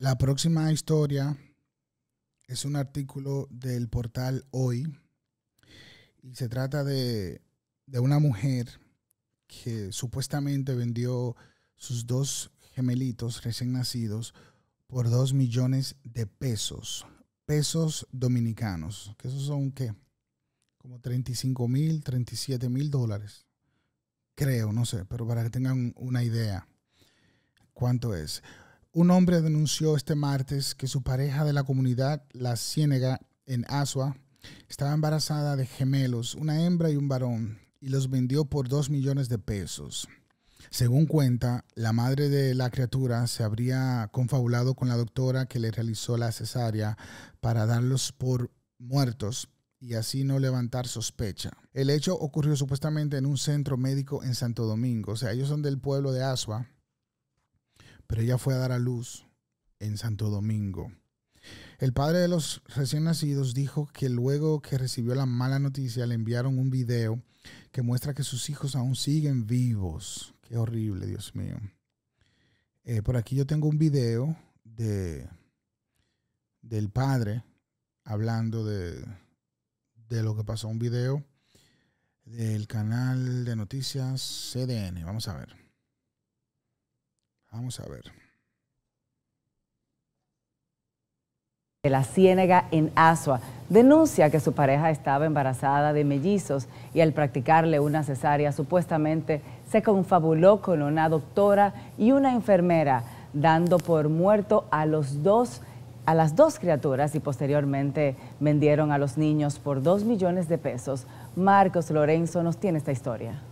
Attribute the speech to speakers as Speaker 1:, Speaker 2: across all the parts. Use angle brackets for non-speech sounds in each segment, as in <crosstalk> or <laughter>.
Speaker 1: La próxima historia es un artículo del portal Hoy y se trata de, una mujer que supuestamente vendió sus dos gemelitos recién nacidos por dos millones de pesos, pesos dominicanos, que esos son qué, como 35 mil, 37 mil dólares, creo, no sé, pero para que tengan una idea cuánto es. Un hombre denunció este martes que su pareja de la comunidad La Ciénega en Asua estaba embarazada de gemelos, una hembra y un varón, y los vendió por 2 millones de pesos. Según cuenta, la madre de la criatura se habría confabulado con la doctora que le realizó la cesárea para darlos por muertos y así no levantar sospecha. El hecho ocurrió supuestamente en un centro médico en Santo Domingo, o sea, ellos son del pueblo de Asua, pero ella fue a dar a luz en Santo Domingo. El padre de los recién nacidos dijo que luego que recibió la mala noticia le enviaron un video que muestra que sus hijos aún siguen vivos. Qué horrible, Dios mío. Eh, por aquí yo tengo un video de, del padre hablando de, de lo que pasó. Un video del canal de noticias CDN. Vamos a ver. Vamos a ver. De la Ciénega en Asua denuncia
Speaker 2: que su pareja estaba embarazada de mellizos y al practicarle una cesárea supuestamente se confabuló con una doctora y una enfermera, dando por muerto a los dos a las dos criaturas y posteriormente vendieron a los niños por dos millones de pesos. Marcos Lorenzo nos tiene esta historia.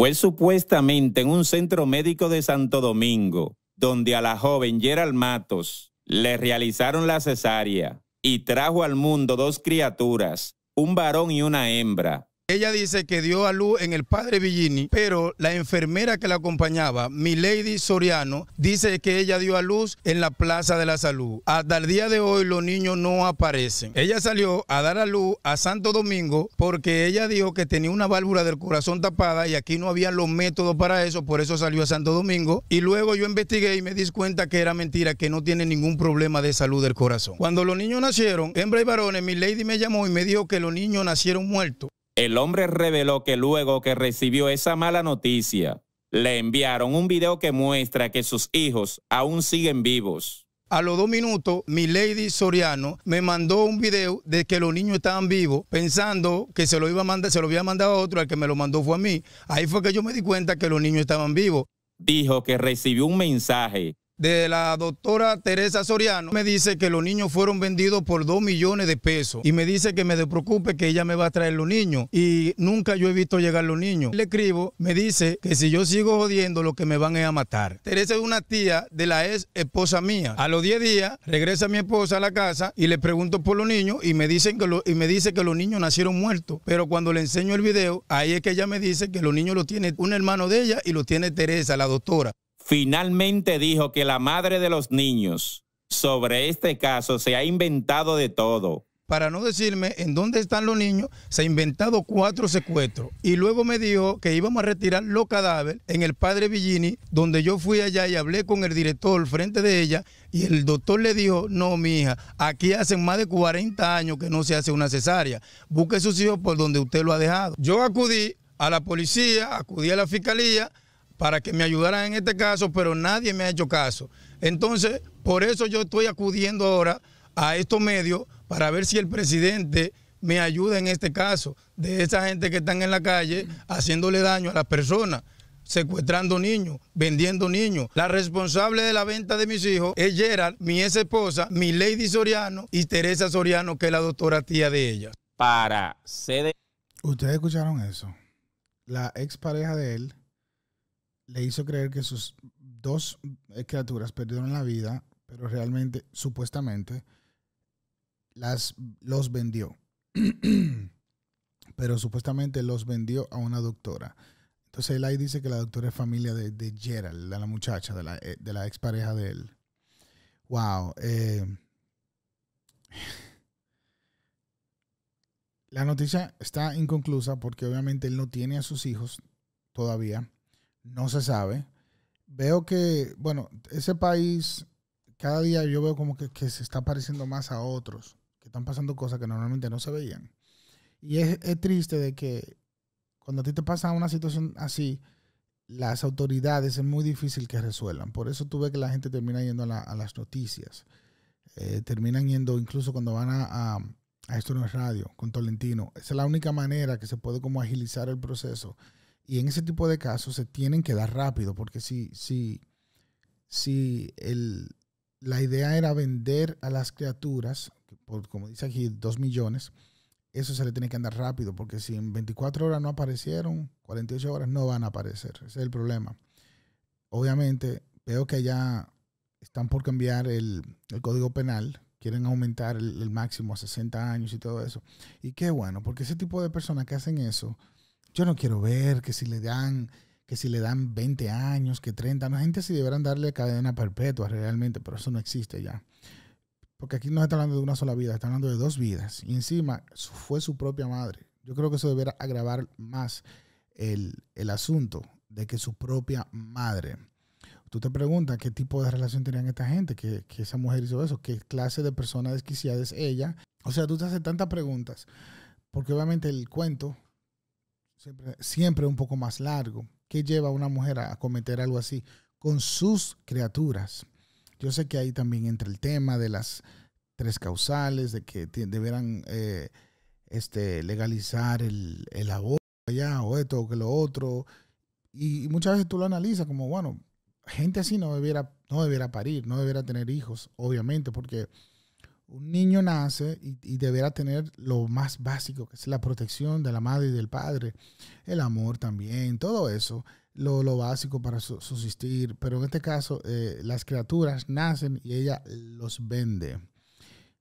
Speaker 2: Fue supuestamente en un centro médico de Santo Domingo, donde a la joven Gerald Matos le realizaron la cesárea y trajo al mundo dos criaturas, un varón y una hembra,
Speaker 3: ella dice que dio a luz en el padre Villini, pero la enfermera que la acompañaba, Milady Soriano, dice que ella dio a luz en la Plaza de la Salud. Hasta el día de hoy los niños no aparecen. Ella salió a dar a luz a Santo Domingo porque ella dijo que tenía una válvula del corazón tapada y aquí no había los métodos para eso, por eso salió a Santo Domingo. Y luego yo investigué y me di cuenta que era mentira, que no tiene ningún problema de salud del corazón. Cuando los niños nacieron, hembra y varones, Milady me llamó y me dijo que los niños nacieron muertos.
Speaker 2: El hombre reveló que luego que recibió esa mala noticia, le enviaron un video que muestra que sus hijos aún siguen vivos.
Speaker 3: A los dos minutos, mi lady Soriano me mandó un video de que los niños estaban vivos, pensando que se lo iba a mandar, se lo había mandado a otro, al que me lo mandó fue a mí. Ahí fue que yo me di cuenta que los niños estaban vivos.
Speaker 2: Dijo que recibió un mensaje
Speaker 3: de la doctora Teresa Soriano me dice que los niños fueron vendidos por 2 millones de pesos y me dice que me preocupe que ella me va a traer los niños y nunca yo he visto llegar los niños. Le escribo, me dice que si yo sigo jodiendo lo que me van es a matar. Teresa es una tía de la ex esposa mía. A los 10 días regresa mi esposa a la casa y le pregunto por los niños y me dicen que y me dice que los niños nacieron muertos, pero cuando le enseño el video, ahí es que ella me dice que los niños los tiene un hermano de ella y los tiene Teresa, la doctora
Speaker 2: finalmente dijo que la madre de los niños sobre este caso se ha inventado de todo.
Speaker 3: Para no decirme en dónde están los niños, se ha inventado cuatro secuestros. Y luego me dijo que íbamos a retirar los cadáveres en el padre Villini, donde yo fui allá y hablé con el director frente de ella. Y el doctor le dijo: No, mija... aquí hacen más de 40 años que no se hace una cesárea. Busque sus hijos por donde usted lo ha dejado. Yo acudí a la policía, acudí a la fiscalía para que me ayudaran en este caso, pero nadie me ha hecho caso. Entonces, por eso yo estoy acudiendo ahora a estos medios para ver si el presidente me ayuda en este caso, de esa gente que están en la calle haciéndole daño a las personas secuestrando niños, vendiendo niños. La responsable de la venta de mis hijos es Gerald, mi ex esposa, mi Lady Soriano y Teresa Soriano, que es la doctora tía de ella.
Speaker 2: Para
Speaker 1: ¿Ustedes escucharon eso? La expareja de él le hizo creer que sus dos criaturas perdieron la vida, pero realmente, supuestamente, las, los vendió. <clears throat> pero supuestamente los vendió a una doctora. Entonces él ahí dice que la doctora es familia de, Gerald, de la muchacha, de la, eh, de la expareja de él. Wow. Eh. La noticia está inconclusa porque obviamente él no tiene a sus hijos todavía no se sabe. Veo que, bueno, ese país, cada día yo veo como que, se está pareciendo más a otros, que están pasando cosas que normalmente no se veían. Y es, triste de que cuando a ti te pasa una situación así, las autoridades es muy difícil que resuelvan. Por eso tú ves que la gente termina yendo a, las noticias. Eh, terminan yendo incluso cuando van a, a, Esto no es radio, con Tolentino. Esa es la única manera que se puede como agilizar el proceso y en ese tipo de casos se tienen que dar rápido, porque si, si, si la idea era vender a las criaturas, por, como dice aquí, dos millones, eso se le tiene que andar rápido, porque si en 24 horas no aparecieron, 48 horas no van a aparecer. Ese es el problema. Obviamente, veo que ya están por cambiar el, código penal, quieren aumentar el, máximo a 60 años y todo eso. Y qué bueno, porque ese tipo de personas que hacen eso yo no quiero ver que si le dan que si le dan 20 años, que 30, la gente si deberán darle cadena perpetua realmente, pero eso no existe ya. Porque aquí no está hablando de una sola vida, está hablando de dos vidas. Y encima fue su propia madre. Yo creo que eso deberá agravar más el, asunto de que su propia madre. Tú te preguntas qué tipo de relación tenían esta gente, que, que esa mujer hizo eso, qué clase de persona desquiciada es ella. O sea, tú te haces tantas preguntas, porque obviamente el cuento siempre, un poco más largo. ¿Qué lleva a una mujer a cometer algo así con sus criaturas? Yo sé que ahí también entra el tema de las tres causales, de que deberán eh, este, legalizar el, el aborto allá, o esto, o que lo otro. Y, muchas veces tú lo analizas como, bueno, gente así no debiera, no debiera parir, no debiera tener hijos, obviamente, porque un niño nace y, deberá tener lo más básico, que es la protección de la madre y del padre, el amor también, todo eso, lo, básico para subsistir. Pero en este caso, eh, las criaturas nacen y ella los vende.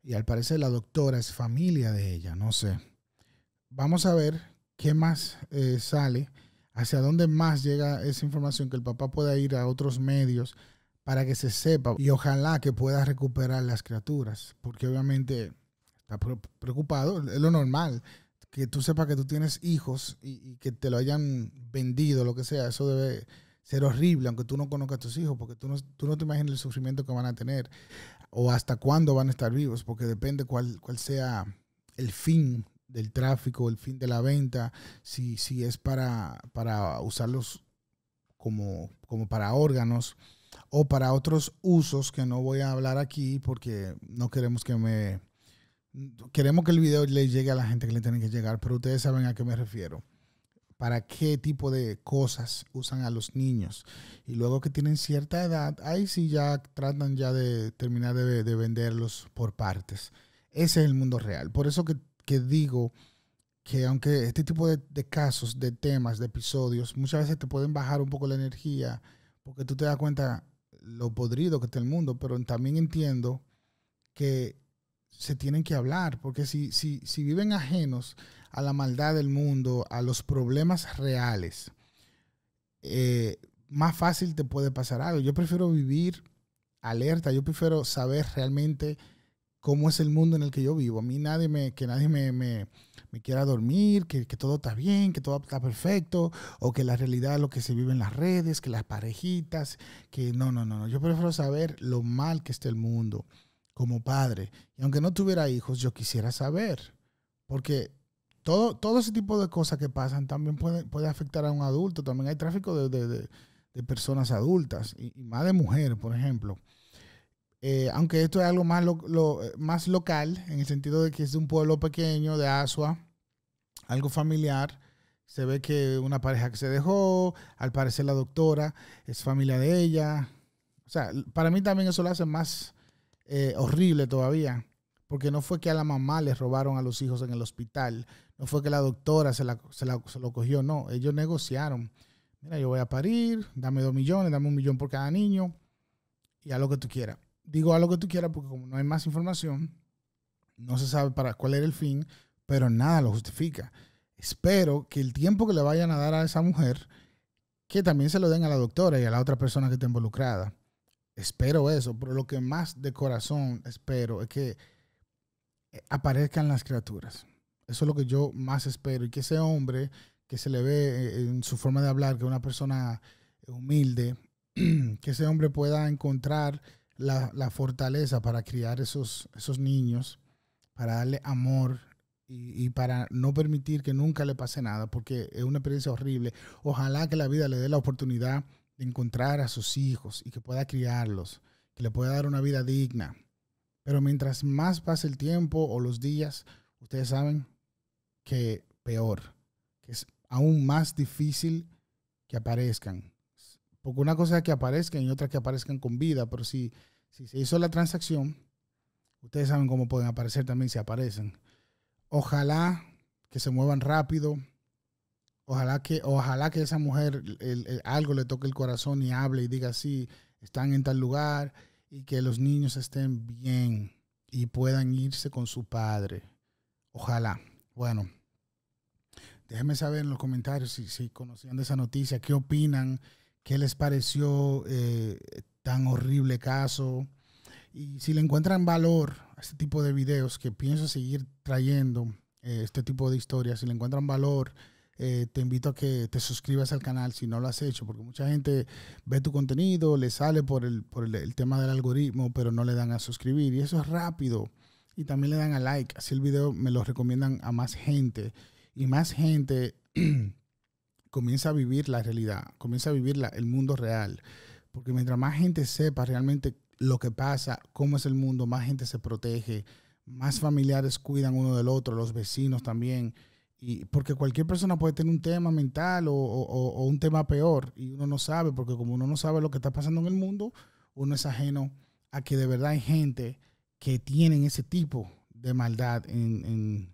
Speaker 1: Y al parecer la doctora es familia de ella, no sé. Vamos a ver qué más eh, sale, hacia dónde más llega esa información, que el papá pueda ir a otros medios para que se sepa y ojalá que pueda recuperar las criaturas, porque obviamente está preocupado, es lo normal, que tú sepas que tú tienes hijos y, que te lo hayan vendido, lo que sea, eso debe ser horrible, aunque tú no conozcas a tus hijos, porque tú no, te imaginas el sufrimiento que van a tener o hasta cuándo van a estar vivos, porque depende cuál, cuál sea el fin del tráfico, el fin de la venta, si, si es para, para usarlos como, como para órganos o para otros usos que no voy a hablar aquí porque no queremos que me... Queremos que el video le llegue a la gente que le tiene que llegar, pero ustedes saben a qué me refiero. Para qué tipo de cosas usan a los niños. Y luego que tienen cierta edad, ahí sí ya tratan ya de terminar de, venderlos por partes. Ese es el mundo real. Por eso que, digo que aunque este tipo de, de casos, de temas, de episodios, muchas veces te pueden bajar un poco la energía porque tú te das cuenta lo podrido que está el mundo, pero también entiendo que se tienen que hablar, porque si, si viven ajenos a la maldad del mundo, a los problemas reales, eh, más fácil te puede pasar algo. Yo prefiero vivir alerta, yo prefiero saber realmente cómo es el mundo en el que yo vivo. A mí nadie me, que nadie me, quiera dormir, que, todo está bien, que todo está perfecto, o que la realidad es lo que se vive en las redes, que las parejitas, que no, no, no, no. Yo prefiero saber lo mal que está el mundo como padre. Y aunque no tuviera hijos, yo quisiera saber, porque todo, todo ese tipo de cosas que pasan también puede, afectar a un adulto. También hay tráfico de, personas adultas, y más de mujeres, por ejemplo eh, aunque esto es algo eh, más, local, en el sentido de que es de un pueblo pequeño, de Asua, algo familiar. Se ve que una pareja que se dejó, al parecer la doctora es familia de ella. O sea, para mí también eso lo hace más eh, horrible todavía, porque no fue que a la mamá les robaron a los hijos en el hospital, no fue que la doctora se, la, lo cogió, no, ellos negociaron. Mira, yo voy a parir, dame dos millones, dame un millón por cada niño y a lo que tú quieras digo algo que tú quieras porque como no hay más información, no se sabe para cuál era el fin, pero nada lo justifica. Espero que el tiempo que le vayan a dar a esa mujer, que también se lo den a la doctora y a la otra persona que está involucrada. Espero eso, pero lo que más de corazón espero es que eh, aparezcan las criaturas. Eso es lo que yo más espero. Y que ese hombre que se le ve eh, en su forma de hablar, que es una persona humilde, <clears throat> que ese hombre pueda encontrar la, fortaleza para criar esos, esos niños, para darle amor y, y, para no permitir que nunca le pase nada, porque es una experiencia horrible. Ojalá que la vida le dé la oportunidad de encontrar a sus hijos y que pueda criarlos, que le pueda dar una vida digna. Pero mientras más pase el tiempo o los días, ustedes saben que peor, que es aún más difícil que aparezcan. Porque una cosa es que aparezcan y otra que aparezcan con vida, pero si, si se hizo la transacción, ustedes saben cómo pueden aparecer también si aparecen. Ojalá que se muevan rápido, ojalá que, ojalá que esa mujer algo le toque el corazón y hable y diga, sí, están en tal lugar y que los niños estén bien y puedan irse con su padre. Ojalá. Bueno, déjenme saber en los comentarios si, si conocían de esa noticia, qué opinan qué les pareció eh, tan horrible caso. Y si le encuentran valor a este tipo de videos, que pienso seguir trayendo eh, este tipo de historias, si le encuentran valor, eh, te invito a que te suscribas al canal si no lo has hecho, porque mucha gente ve tu contenido, le sale por el, el tema del algoritmo, pero no le dan a suscribir. Y eso es rápido. Y también le dan a like. Así el video me lo recomiendan a más gente. Y más gente <clears throat> comienza a vivir la realidad, comienza a vivir el mundo real. Porque mientras más gente sepa realmente lo que pasa, cómo es el mundo, más gente se protege, más familiares cuidan uno del otro, los vecinos también. Y porque cualquier persona puede tener un tema mental o, un tema peor y uno no sabe, porque como uno no sabe lo que está pasando en el mundo, uno es ajeno a que de verdad hay gente que tiene ese tipo de maldad en,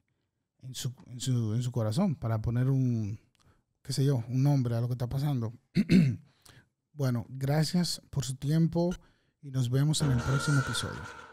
Speaker 1: su, su, corazón, para poner un, qué sé yo, un nombre a lo que está pasando. <clears throat> bueno, gracias por su tiempo y nos vemos en el próximo episodio.